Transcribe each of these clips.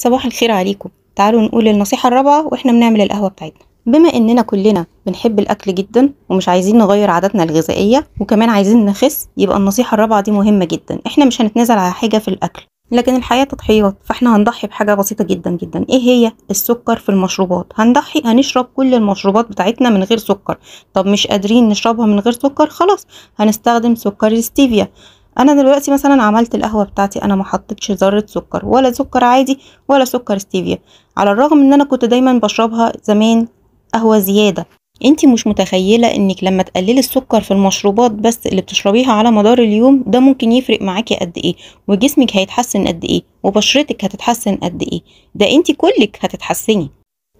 صباح الخير عليكم تعالوا نقول النصيحة الرابعة واحنا بنعمل القهوة بتاعتنا بما اننا كلنا بنحب الاكل جدا ومش عايزين نغير عاداتنا الغذائية وكمان عايزين نخس يبقى النصيحة الرابعة دي مهمة جدا احنا مش هنتنازل على حاجة في الاكل لكن الحياة تضحيات فاحنا هنضحي بحاجة بسيطة جدا جدا ايه هي السكر في المشروبات هنضحي هنشرب كل المشروبات بتاعتنا من غير سكر طب مش قادرين نشربها من غير سكر خلاص هنستخدم سكر الستيفيا انا دلوقتي مثلا عملت القهوه بتاعتي انا ما حطيتش ذره سكر ولا سكر عادي ولا سكر ستيفيا على الرغم ان انا كنت دايما بشربها زمان قهوه زياده انت مش متخيله انك لما تقللي السكر في المشروبات بس اللي بتشربيها على مدار اليوم ده ممكن يفرق معاكي قد ايه وجسمك هيتحسن قد ايه وبشرتك هتتحسن قد ايه ده انت كلك هتتحسني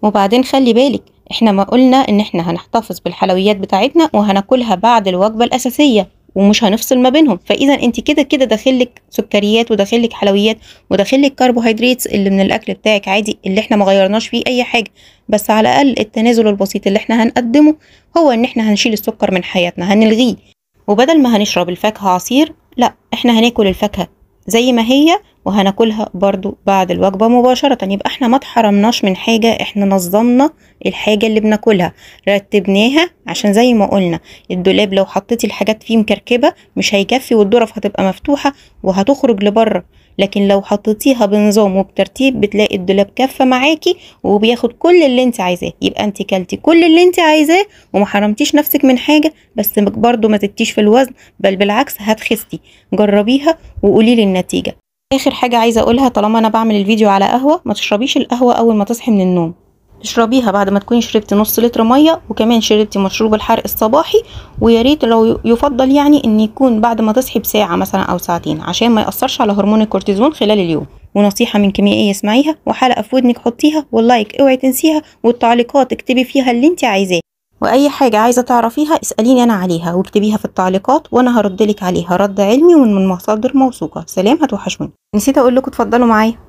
وبعدين خلي بالك احنا ما قلنا ان احنا هنحتفظ بالحلويات بتاعتنا وهناكلها بعد الوجبه الاساسيه ومش هنفصل ما بينهم فاذا انت كده كده داخلك سكريات وداخلك حلويات وداخلك كربوهيدرات اللي من الاكل بتاعك عادي اللي احنا ما غيرناش فيه اي حاجه بس على الاقل التنازل البسيط اللي احنا هنقدمه هو ان احنا هنشيل السكر من حياتنا هنلغيه وبدل ما هنشرب الفاكهه عصير لا احنا هناكل الفاكهه زي ما هي وهناكلها برضو بعد الوجبة مباشرة يبقى احنا ما تحرمناش من حاجة احنا نظمنا الحاجة اللي بناكلها رتبناها عشان زي ما قلنا الدولاب لو حطيتي الحاجات فيه مكركبة مش هيكفي والدرف هتبقى مفتوحة وهتخرج لبره لكن لو حطيتيها بنظام وبترتيب بتلاقي الدولاب كفه معاكي وبياخد كل اللي انت عايزاه يبقى انت كلتي كل اللي انت عايزاه وما حرمتيش نفسك من حاجه بس برضو ما زدتيش في الوزن بل بالعكس هتخستي جربيها وقولي لي النتيجه اخر حاجه عايزه اقولها طالما انا بعمل الفيديو على قهوه ما تشربيش القهوه اول ما تصحي من النوم اشربيها بعد ما تكوني شربتي نص لتر ميه وكمان شربتي مشروب الحرق الصباحي ويا ريت لو يفضل يعني ان يكون بعد ما تصحي بساعه مثلا او ساعتين عشان ما ياثرش على هرمون الكورتيزون خلال اليوم ونصيحة من كيميائية اسمعيها وحلقة في ودنك حطيها واللايك اوعي تنسيها والتعليقات اكتبي فيها اللي انت عايزاه واي حاجة عايزة تعرفيها اسأليني انا عليها واكتبيها في التعليقات وانا هردلك عليها رد علمي ومن مصادر موثوقة سلام هتوحشوني نسيت اقول لكم اتفضلوا معايا